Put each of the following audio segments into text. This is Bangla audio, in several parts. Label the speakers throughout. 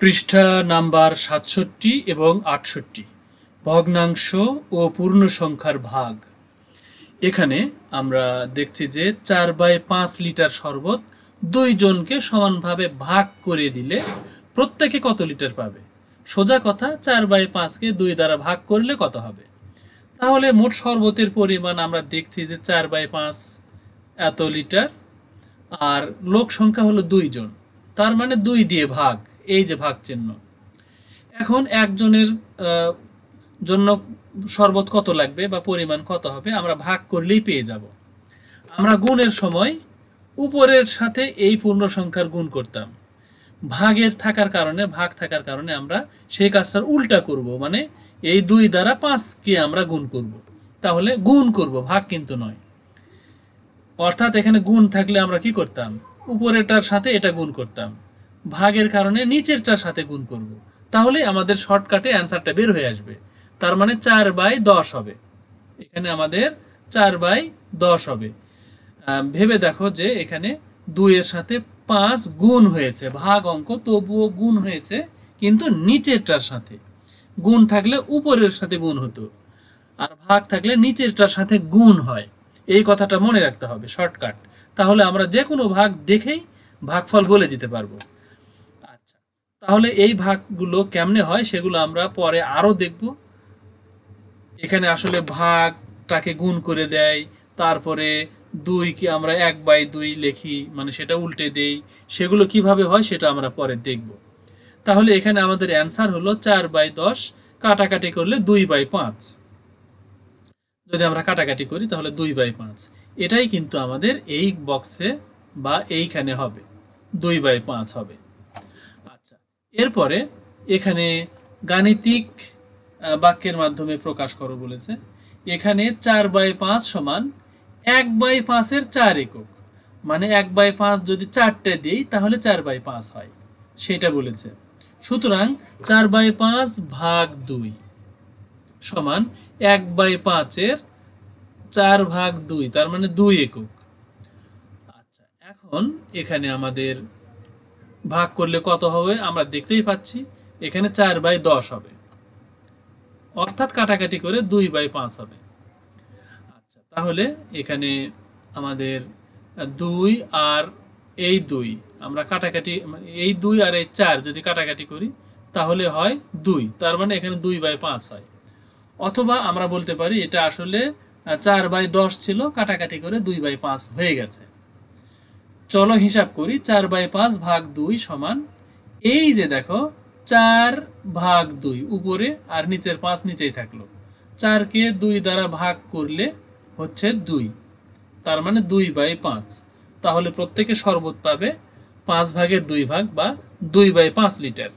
Speaker 1: পৃষ্ঠা নাম্বার সাতষট্টি এবং আটষট্টি ভগ্নাংশ ও পূর্ণ সংখ্যার ভাগ এখানে আমরা দেখছি যে চার বাই পাঁচ লিটার শরবত দুইজনকে সমানভাবে ভাগ করে দিলে প্রত্যেকে কত লিটার পাবে সোজা কথা চার বাই পাঁচকে দুই দ্বারা ভাগ করলে কত হবে তাহলে মোট শরবতের পরিমাণ আমরা দেখছি যে চার বাই পাঁচ এত লিটার আর লোক সংখ্যা হলো দুইজন তার মানে দুই দিয়ে ভাগ এই যে ভাগ চিহ্ন এখন একজনের জন্য শরবত কত লাগবে বা পরিমাণ কত হবে আমরা ভাগ করলেই পেয়ে যাব আমরা গুণের সময় উপরের সাথে এই পূর্ণ সংখ্যার গুণ করতাম ভাগের থাকার কারণে ভাগ থাকার কারণে আমরা সেই কাজটার উল্টা করব মানে এই দুই দ্বারা পাঁচকে আমরা গুণ করব। তাহলে গুণ করব ভাগ কিন্তু নয় অর্থাৎ এখানে গুণ থাকলে আমরা কি করতাম উপরেটার সাথে এটা গুণ করতাম ভাগের কারণে নিচেরটার সাথে গুণ করব। তাহলে আমাদের শর্টকাটে অ্যান্সারটা বের হয়ে আসবে তার মানে চার বাই দশ হবে এখানে আমাদের চার বাই দশ হবে ভেবে দেখো যে এখানে দুইয়ের সাথে পাঁচ গুণ হয়েছে ভাগ অঙ্ক তবুও গুণ হয়েছে কিন্তু নিচেরটার সাথে গুণ থাকলে উপরের সাথে গুণ হতো আর ভাগ থাকলে নিচেরটার সাথে গুণ হয় এই কথাটা মনে রাখতে হবে শর্টকাট তাহলে আমরা যে কোনো ভাগ দেখেই ভাগফল বলে দিতে পারবো তাহলে এই ভাগগুলো কেমনে হয় সেগুলো আমরা পরে আরও দেখব এখানে আসলে ভাগটাকে গুণ করে দেয় তারপরে কি আমরা এক বাই দুই লেখি মানে সেটা উল্টে দেই সেগুলো কিভাবে হয় সেটা আমরা পরে দেখব তাহলে এখানে আমাদের অ্যান্সার হলো চার বাই দশ কাটাকাটি করলে দুই বাই পাঁচ যদি আমরা কাটাকাটি করি তাহলে দুই বাই পাঁচ এটাই কিন্তু আমাদের এই বক্সে বা এইখানে হবে দুই বাই পাঁচ হবে এরপরে এখানে গাণিতিক বাক্যের মাধ্যমে প্রকাশ করো বলেছে এখানে চার বাই পাঁচ সমান এক বাই পাঁচের চার একক মানে এক বাই পাঁচ যদি চারটে দিই তাহলে চার বাই পাঁচ হয় সেটা বলেছে সুতরাং চার বাই পাঁচ ভাগ দুই সমান এক বাই পাঁচের চার ভাগ দুই তার মানে দুই একক আচ্ছা এখন এখানে আমাদের ভাগ করলে কত হবে আমরা দেখতেই পাচ্ছি এখানে চার বাই দশ হবে অর্থাৎ কাটাকাটি করে দুই বাই পাঁচ হবে আচ্ছা তাহলে এখানে আমাদের দুই আর এই দুই আমরা কাটাকাটি এই দুই আর এই চার যদি কাটাকাটি করি তাহলে হয় দুই তার মানে এখানে দুই বাই পাঁচ হয় অথবা আমরা বলতে পারি এটা আসলে চার বাই দশ ছিল কাটাকাটি করে দুই বাই পাঁচ হয়ে গেছে চলো হিসাব করি চার বাই পাঁচ ভাগ দুই সমান এই যে দেখো চার ভাগ দুই উপরে আর নিচের পাঁচ নিচেই থাকলো চারকে দুই দ্বারা ভাগ করলে হচ্ছে দুই তার মানে দুই বাই পাঁচ তাহলে প্রত্যেকে শরবত পাবে পাঁচ ভাগের দুই ভাগ বা দুই বাই পাঁচ লিটার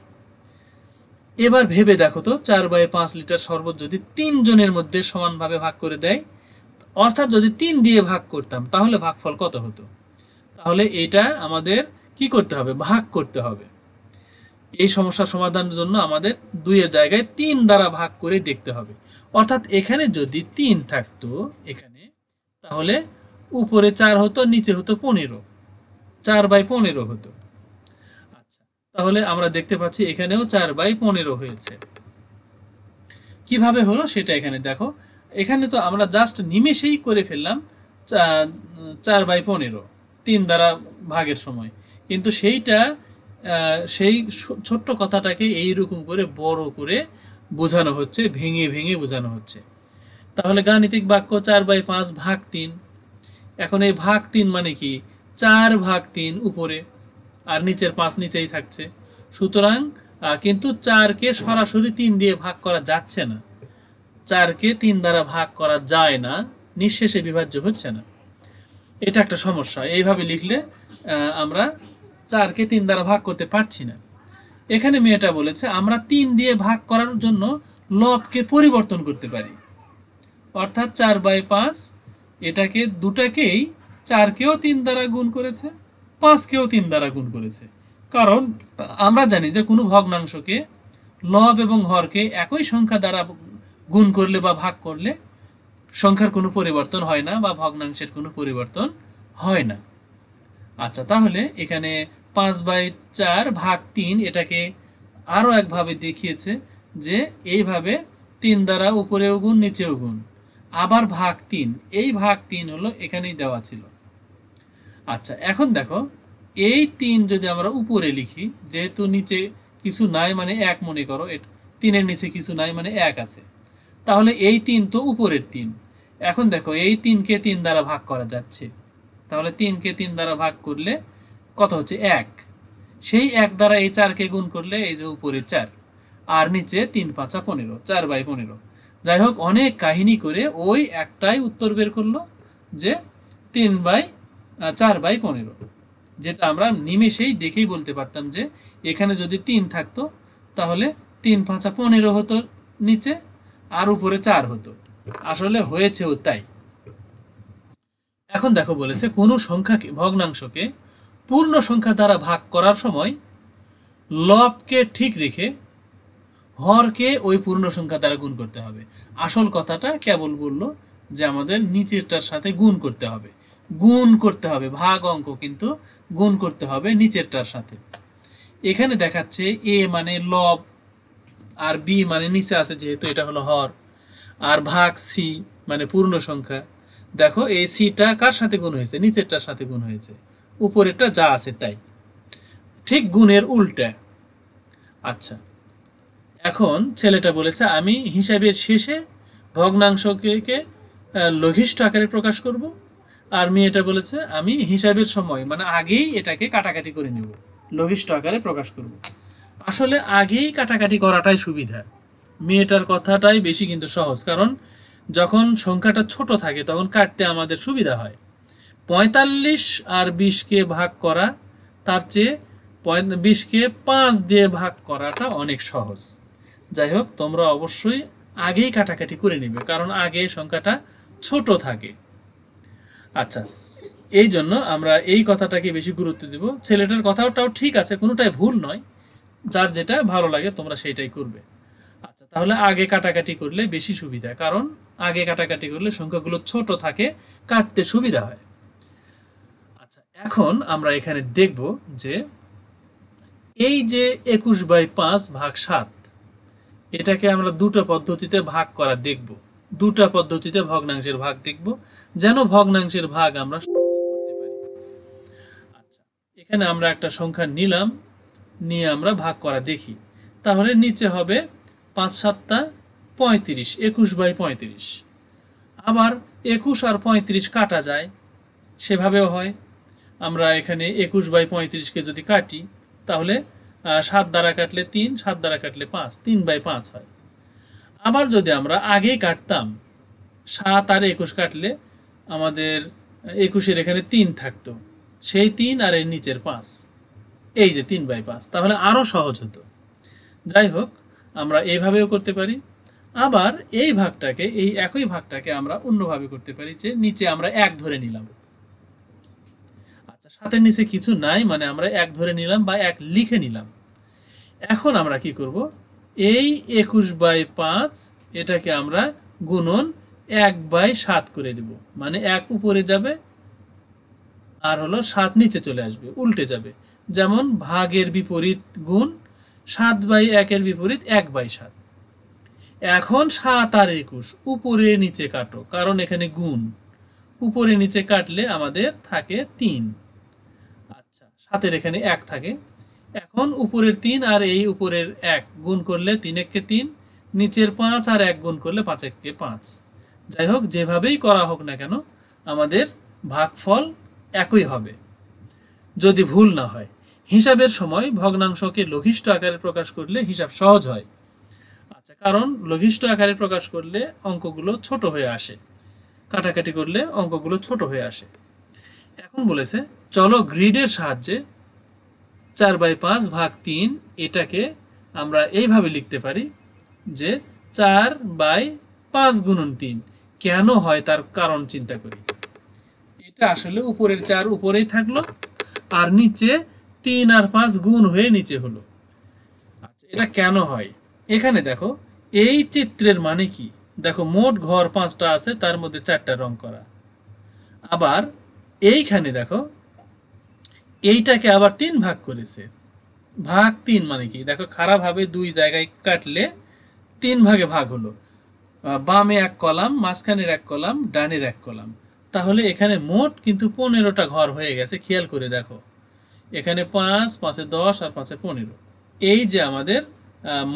Speaker 1: এবার ভেবে দেখো তো চার বাই পাঁচ লিটার শরবত যদি তিনজনের মধ্যে সমানভাবে ভাগ করে দেয় অর্থাৎ যদি তিন দিয়ে ভাগ করতাম তাহলে ভাগফল কত হতো তাহলে এটা আমাদের কি করতে হবে ভাগ করতে হবে এই সমস্যার সমাধানের জন্য আমাদের দুইয়ের জায়গায় তিন দ্বারা ভাগ করে দেখতে হবে অর্থাৎ এখানে যদি তিন থাকতো এখানে তাহলে উপরে চার হতো নিচে হতো পনেরো চার বাই পনেরো হতো আচ্ছা তাহলে আমরা দেখতে পাচ্ছি এখানেও চার বাই পনেরো হয়েছে কিভাবে হলো সেটা এখানে দেখো এখানে তো আমরা জাস্ট নিমেষেই করে ফেললাম চার বাই পনেরো তিন দ্বারা ভাগের সময় কিন্তু সেইটা সেই ছোট্ট কথাটাকে এইরকম করে বড় করে বোঝানো হচ্ছে ভেঙে ভেঙে বোঝানো হচ্ছে তাহলে গাণিতিক বাক্য চার বাই পাঁচ ভাগ তিন এখন এই ভাগ তিন মানে কি চার ভাগ তিন উপরে আর নিচের পাঁচ নিচেই থাকছে সুতরাং কিন্তু চারকে সরাসরি তিন দিয়ে ভাগ করা যাচ্ছে না চারকে তিন দ্বারা ভাগ করা যায় না নিঃশেষে বিভাজ্য হচ্ছে না এটা একটা সমস্যা এইভাবে লিখলে আমরা চারকে তিন দ্বারা ভাগ করতে পারছি না এখানে মেয়েটা বলেছে আমরা তিন দিয়ে ভাগ করার জন্য লবকে পরিবর্তন করতে পারি অর্থাৎ চার বাই পাঁচ এটাকে দুটাকেই চারকেও তিন দ্বারা গুণ করেছে পাঁচকেও তিন দ্বারা গুণ করেছে কারণ আমরা জানি যে কোনো ভগ্নাংশকে লব এবং হরকে একই সংখ্যা দ্বারা গুণ করলে বা ভাগ করলে সংখ্যার কোনো পরিবর্তন হয় না বা ভগ্নাংশের কোনো পরিবর্তন হয় না আচ্ছা তাহলে এখানে পাঁচ বাই চার ভাগ তিন এটাকে আরও একভাবে দেখিয়েছে যে এইভাবে তিন দ্বারা উপরেও গুণ নিচেও গুণ আবার ভাগ তিন এই ভাগ তিন হলো এখানেই দেওয়া ছিল আচ্ছা এখন দেখো এই তিন যদি আমরা উপরে লিখি যেহেতু নিচে কিছু নাই মানে এক মনে করো তিনের নিচে কিছু নাই মানে এক আছে তাহলে এই তিন তো উপরের তিন এখন দেখো এই তিনকে তিন দ্বারা ভাগ করা যাচ্ছে তাহলে তিনকে তিন দ্বারা ভাগ করলে কত হচ্ছে এক সেই এক দ্বারা এই চারকে গুণ করলে এই যে উপরের চার আর নিচে তিন পাঁচা পনেরো চার বাই পনেরো যাই হোক অনেক কাহিনী করে ওই একটাই উত্তর বের করলো যে তিন বাই চার বাই পনেরো যেটা আমরা নিমেষেই দেখেই বলতে পারতাম যে এখানে যদি তিন থাকতো তাহলে তিন পাঁচা পনেরো হতো নিচে আর উপরে চার হতো আসলে হয়েছেও তাই এখন দেখো বলেছে কোনো সংখ্যাকে ভগ্নাংশকে পূর্ণ সংখ্যা দ্বারা ভাগ করার সময় লবকে ঠিক রেখে হরকে ওই পূর্ণ সংখ্যা দ্বারা গুণ করতে হবে আসল কথাটা কেবল বলল যে আমাদের নিচেরটার সাথে গুণ করতে হবে গুণ করতে হবে ভাগ অঙ্ক কিন্তু গুণ করতে হবে নিচেরটার সাথে এখানে দেখাচ্ছে এ মানে লব আর বি মানে নিচে আছে যেহেতু এটা হলো হর আর ভাগ সি মানে পূর্ণ সংখ্যা দেখো এই সিটা কার সাথে গুণ হয়েছে নিচেরটার সাথে গুণ হয়েছে উপরেরটা যা আছে তাই ঠিক গুণের উল্টা আচ্ছা এখন ছেলেটা বলেছে আমি হিসাবের শেষে ভগ্নাংশকে লঘিষ্ঠ আকারে প্রকাশ করব আর মেয়েটা বলেছে আমি হিসাবের সময় মানে আগেই এটাকে কাটাকাটি করে নেব লঘিষ্ঠ আকারে প্রকাশ করব আসলে আগেই কাটাকাটি করাটাই সুবিধা মেয়েটার কথাটাই বেশি কিন্তু সহজ কারণ যখন সংখ্যাটা ছোট থাকে তখন কাটতে আমাদের সুবিধা হয় পঁয়তাল্লিশ আর বিশকে ভাগ করা তার চেয়ে বিশকে পাঁচ দিয়ে ভাগ করাটা অনেক সহজ যাই হোক তোমরা অবশ্যই আগেই কাটাকাটি করে নেবে কারণ আগে সংখ্যাটা ছোট থাকে আচ্ছা এই জন্য আমরা এই কথাটাকে বেশি গুরুত্ব দিব ছেলেটার কথাটাও ঠিক আছে কোনোটাই ভুল নয় যার যেটা ভালো লাগে তোমরা সেইটাই করবে আচ্ছা তাহলে আগে কাটাকাটি করলে বেশি সুবিধা কারণ আগে কাটাকাটি করলে সংখ্যাগুলো ছোট থাকে কাটতে সুবিধা হয় আচ্ছা এখন আমরা এখানে দেখব যে এই যে একুশ বাই পাঁচ ভাগ সাত এটাকে আমরা দুটো পদ্ধতিতে ভাগ করা দেখব দুটা পদ্ধতিতে ভগ্নাংশের ভাগ দেখব যেন ভগ্নাংশের ভাগ আমরা করতে পারি আচ্ছা এখানে আমরা একটা সংখ্যা নিলাম নিয়ে আমরা ভাগ করা দেখি তাহলে নিচে হবে পাঁচ সাতটা পঁয়ত্রিশ একুশ বাই পঁয়ত্রিশ আবার একুশ আর পঁয়ত্রিশ কাটা যায় সেভাবেও হয় আমরা এখানে একুশ বাই পঁয়ত্রিশকে যদি কাটি তাহলে সাত দ্বারা কাটলে তিন সাত দ্বারা কাটলে পাঁচ তিন বাই পাঁচ হয় আবার যদি আমরা আগেই কাটতাম সাত আর একুশ কাটলে আমাদের একুশের এখানে তিন থাকতো সেই তিন আর এর নিচের পাঁচ এই যে তিন বাই পাঁচ তাহলে আরও সহজ হতো যাই হোক আমরা এইভাবেও করতে পারি আবার এই ভাগটাকে এই একই ভাগটাকে আমরা অন্যভাবে করতে পারি যে নিচে আমরা এক ধরে নিলাম আচ্ছা সাতের নিচে কিছু নাই মানে আমরা এক ধরে নিলাম বা এক লিখে নিলাম এখন আমরা কি করব এই একুশ বাই পাঁচ এটাকে আমরা গুণন এক বাই সাত করে দেব মানে এক উপরে যাবে আর হলো সাত নিচে চলে আসবে উল্টে যাবে যেমন ভাগের বিপরীত গুণ সাত বাই একের বিপরীত এক বাই সাত এখন সাত আর একুশ উপরে নিচে কাটো কারণ এখানে গুণ উপরে নিচে কাটলে আমাদের থাকে তিন আচ্ছা সাতের এখানে এক থাকে এখন উপরের তিন আর এই উপরের এক গুণ করলে তিন এককে তিন নিচের পাঁচ আর এক গুণ করলে পাঁচ এককে পাঁচ যাই হোক যেভাবেই করা হোক না কেন আমাদের ভাগফল একই হবে যদি ভুল না হয় হিসাবের সময় ভগ্নাংশকে লঘিষ্ঠ আকারে প্রকাশ করলে হিসাব সহজ হয় আচ্ছা কারণ লঘিষ্ঠ আকারে প্রকাশ করলে অঙ্কগুলো ছোট হয়ে আসে কাটাকাটি করলে অঙ্কগুলো ছোট হয়ে আসে এখন বলেছে চলো গ্রিডের সাহায্যে চার বাই পাঁচ ভাগ তিন এটাকে আমরা এইভাবে লিখতে পারি যে চার বাই পাঁচ গুণন তিন কেন হয় তার কারণ চিন্তা করি এটা আসলে উপরের চার উপরেই থাকলো তার নিচে তিন আর পাঁচ গুণ হয়ে নিচে হলো আচ্ছা এটা কেন হয় এখানে দেখো এই চিত্রের মানে কি দেখো মোট ঘর পাঁচটা আছে তার মধ্যে চারটা রং করা আবার এইখানে দেখো এইটাকে আবার তিন ভাগ করেছে ভাগ তিন মানে কি দেখো খারাপভাবে দুই জায়গায় কাটলে তিন ভাগে ভাগ হলো বামে এক কলাম মাঝখানের এক কলাম ডানের এক কলাম তাহলে এখানে মোট কিন্তু পনেরোটা ঘর হয়ে গেছে খেয়াল করে দেখো এখানে পাঁচ পাঁচে দশ আর পাঁচে পনেরো এই যে আমাদের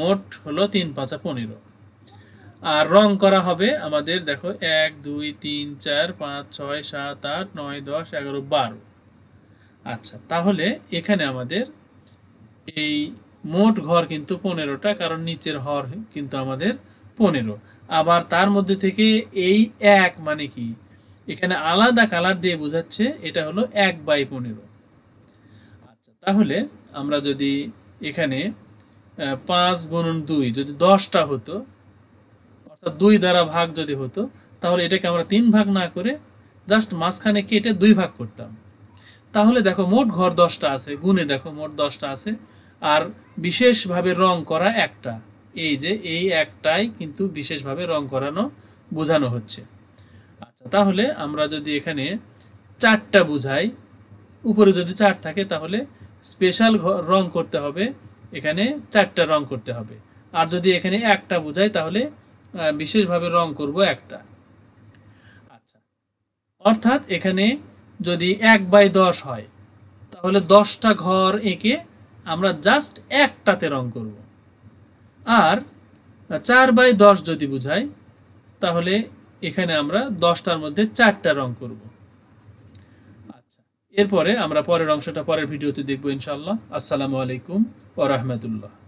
Speaker 1: মোট হলো তিন পাঁচা পনেরো আর রং করা হবে আমাদের দেখো এক দুই তিন চার পাঁচ ছয় সাত আট নয় দশ এগারো বারো আচ্ছা তাহলে এখানে আমাদের এই মোট ঘর কিন্তু পনেরোটা কারণ নিচের হর কিন্তু আমাদের পনেরো আবার তার মধ্যে থেকে এই এক মানে কি এখানে আলাদা কালার দিয়ে বোঝাচ্ছে এটা হলো এক বাই পনেরো আচ্ছা তাহলে আমরা যদি এখানে পাঁচ গুণন দুই যদি দশটা হতো অর্থাৎ দুই দ্বারা ভাগ যদি হতো তাহলে এটাকে আমরা তিন ভাগ না করে জাস্ট মাঝখানে কেটে দুই ভাগ করতাম তাহলে দেখো মোট ঘর দশটা আছে গুণে দেখো মোট দশটা আছে আর বিশেষভাবে রং করা একটা এই যে এই একটাই কিন্তু বিশেষভাবে রং করানো বোঝানো হচ্ছে তাহলে আমরা যদি এখানে চারটা বুঝাই উপরে যদি চার থাকে তাহলে স্পেশাল রং করতে হবে এখানে চারটা রং করতে হবে আর যদি এখানে একটা বুঝাই তাহলে বিশেষভাবে রং করব একটা আচ্ছা অর্থাৎ এখানে যদি এক বাই দশ হয় তাহলে দশটা ঘর এঁকে আমরা জাস্ট একটাতে রং করব আর চার বাই দশ যদি বুঝাই তাহলে এখানে আমরা দশটার মধ্যে চারটা রং করব আচ্ছা এরপরে আমরা পরের অংশটা পরের ভিডিওতে দেখবো ইনশাল্লাহ আসসালামু আলাইকুম ও রহমতুল্লাহ